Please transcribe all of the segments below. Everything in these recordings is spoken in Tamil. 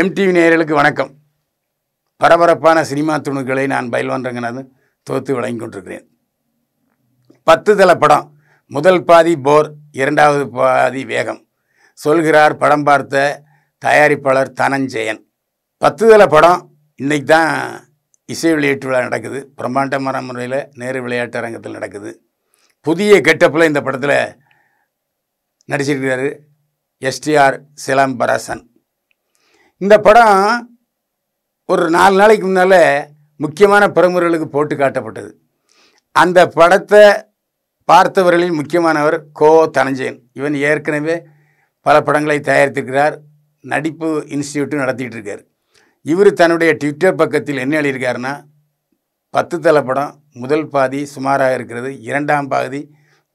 எம்டிவி நேயர்களுக்கு வணக்கம் பரபரப்பான சினிமா துணுக்களை நான் பயில்வான் ரங்கநாதன் தோத்து வழங்கிக் கொண்டிருக்கிறேன் பத்து தல படம் முதல் பாதி போர் இரண்டாவது பாதி வேகம் சொல்கிறார் படம் பார்த்த தயாரிப்பாளர் தனஞ்செயன் பத்து தல படம் இன்றைக்கி தான் இசை வெளியீட்டு விழா நடக்குது பிரம்மாண்டமான முறையில் நேரு விளையாட்டு அரங்கத்தில் நடக்குது புதிய கெட்டப்பில் இந்த படத்தில் நடிச்சிருக்கிறாரு எஸ்டிஆர் பராசன் இந்த படம் ஒரு நாலு நாளைக்கு முன்னால் முக்கியமான பிரமுகர்களுக்கு போட்டு காட்டப்பட்டது அந்த படத்தை பார்த்தவர்களில் முக்கியமானவர் கோ தனஞ்சயன் இவன் ஏற்கனவே பல படங்களை தயாரித்திருக்கிறார் நடிப்பு இன்ஸ்டியூட்டும் நடத்திட்டு இருக்கார் இவர் தன்னுடைய ட்விட்டர் பக்கத்தில் என்ன எழுதியிருக்காருன்னா பத்து தலை படம் முதல் பாதி சுமாராக இருக்கிறது இரண்டாம் பாதி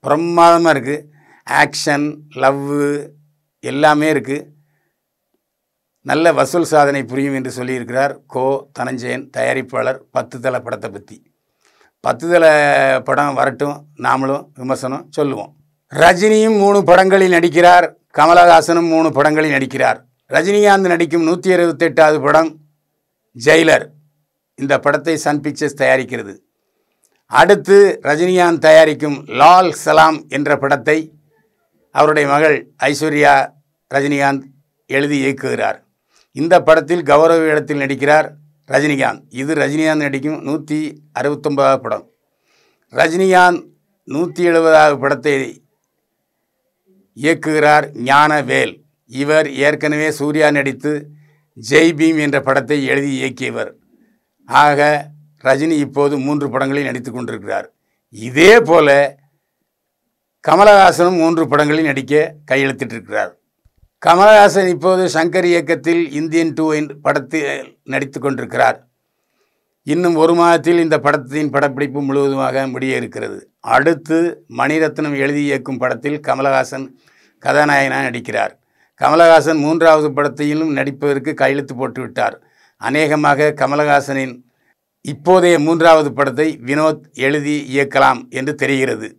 பிரமாதமாக இருக்குது ஆக்ஷன் லவ்வு எல்லாமே இருக்குது நல்ல வசூல் சாதனை புரியும் என்று சொல்லியிருக்கிறார் கோ தனஞ்சயன் தயாரிப்பாளர் பத்து தலை படத்தை பற்றி பத்து தலை படம் வரட்டும் நாமளும் விமர்சனம் சொல்லுவோம் ரஜினியும் மூணு படங்களில் நடிக்கிறார் கமலஹாசனும் மூணு படங்களில் நடிக்கிறார் ரஜினிகாந்த் நடிக்கும் நூற்றி இருபத்தெட்டாவது படம் ஜெயிலர் இந்த படத்தை சன் பிக்சர்ஸ் தயாரிக்கிறது அடுத்து ரஜினிகாந்த் தயாரிக்கும் லால் சலாம் என்ற படத்தை அவருடைய மகள் ஐஸ்வர்யா ரஜினிகாந்த் எழுதி இயக்குகிறார் இந்த படத்தில் கௌரவ இடத்தில் நடிக்கிறார் ரஜினிகாந்த் இது ரஜினிகாந்த் நடிக்கும் நூற்றி அறுபத்தொன்பதாவது படம் ரஜினிகாந்த் நூற்றி எழுபதாவது படத்தை இயக்குகிறார் ஞானவேல் இவர் ஏற்கனவே சூர்யா நடித்து ஜெய் பீம் என்ற படத்தை எழுதி இயக்கியவர் ஆக ரஜினி இப்போது மூன்று படங்களில் நடித்து கொண்டிருக்கிறார் இதே போல கமலஹாசனும் மூன்று படங்களில் நடிக்க கையெழுத்திட்டிருக்கிறார் கமலஹாசன் இப்போது சங்கர் இயக்கத்தில் இந்தியன் டூ படத்தில் நடித்து கொண்டிருக்கிறார் இன்னும் ஒரு மாதத்தில் இந்த படத்தின் படப்பிடிப்பு முழுவதுமாக முடிய இருக்கிறது அடுத்து மணிரத்னம் எழுதி இயக்கும் படத்தில் கமலஹாசன் கதாநாயகனாக நடிக்கிறார் கமலஹாசன் மூன்றாவது படத்திலும் நடிப்பதற்கு கையெழுத்து போட்டுவிட்டார் அநேகமாக கமலஹாசனின் இப்போதைய மூன்றாவது படத்தை வினோத் எழுதி இயக்கலாம் என்று தெரிகிறது